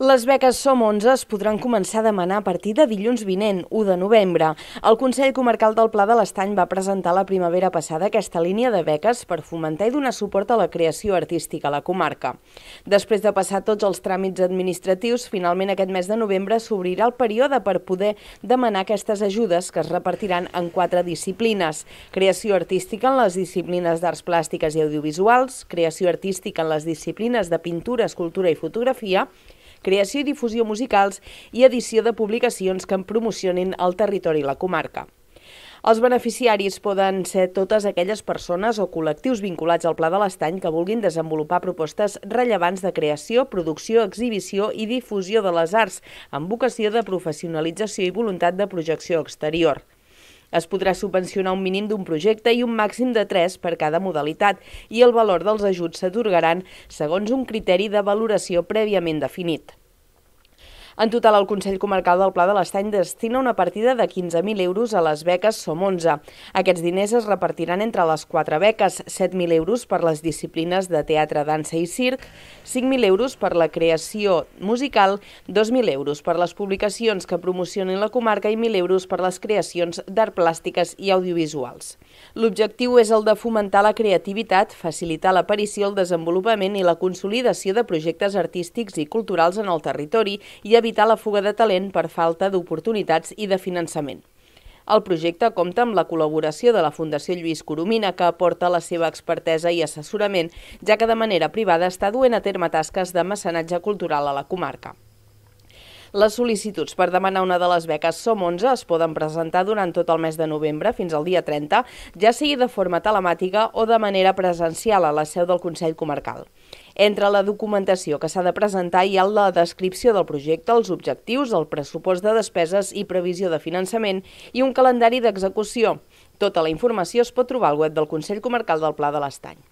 Les beques Som 11 es podran començar a demanar a partir de dilluns vinent, 1 de novembre. El Consell Comarcal del Pla de l'Estany va presentar la primavera passada aquesta línia de beques per fomentar i donar suport a la creació artística a la comarca. Després de passar tots els tràmits administratius, finalment aquest mes de novembre s'obrirà el període per poder demanar aquestes ajudes que es repartiran en quatre disciplines. Creació artística en les disciplines d'arts plàstiques i audiovisuals, creació artística en les disciplines de pintura, escultura i fotografia, creació i difusió musicals i edició de publicacions que en promocionin el territori i la comarca. Els beneficiaris poden ser totes aquelles persones o col·lectius vinculats al Pla de l'Estany que vulguin desenvolupar propostes rellevants de creació, producció, exhibició i difusió de les arts, amb vocació de professionalització i voluntat de projecció exterior. Es podrà subvencionar un mínim d'un projecte i un màxim de tres per cada modalitat i el valor dels ajuts s'atorgaran segons un criteri de valoració prèviament definit. En total, el Consell Comarcal del Pla de l'Estany destina una partida de 15.000 euros a les beques Som 11. Aquests diners es repartiran entre les quatre beques, 7.000 euros per les disciplines de teatre, dansa i circ, 5.000 euros per la creació musical, 2.000 euros per les publicacions que promocionin la comarca i 1.000 euros per les creacions d'art plàstiques i audiovisuals. L'objectiu és el de fomentar la creativitat, facilitar l'aparició, el desenvolupament i la consolidació de projectes artístics i culturals en el territori i evitar evitar la fuga de talent per falta d'oportunitats i de finançament. El projecte compta amb la col·laboració de la Fundació Lluís Coromina, que aporta la seva expertesa i assessorament, ja que de manera privada està duent a terme tasques de mecenatge cultural a la comarca. Les sol·licituds per demanar una de les beques Som 11 es poden presentar durant tot el mes de novembre fins al dia 30, ja sigui de forma telemàtica o de manera presencial a la seu del Consell Comarcal. Entre la documentació que s'ha de presentar hi ha la descripció del projecte, els objectius, el pressupost de despeses i previsió de finançament i un calendari d'execució. Tota la informació es pot trobar al web del Consell Comarcal del Pla de l'Estany.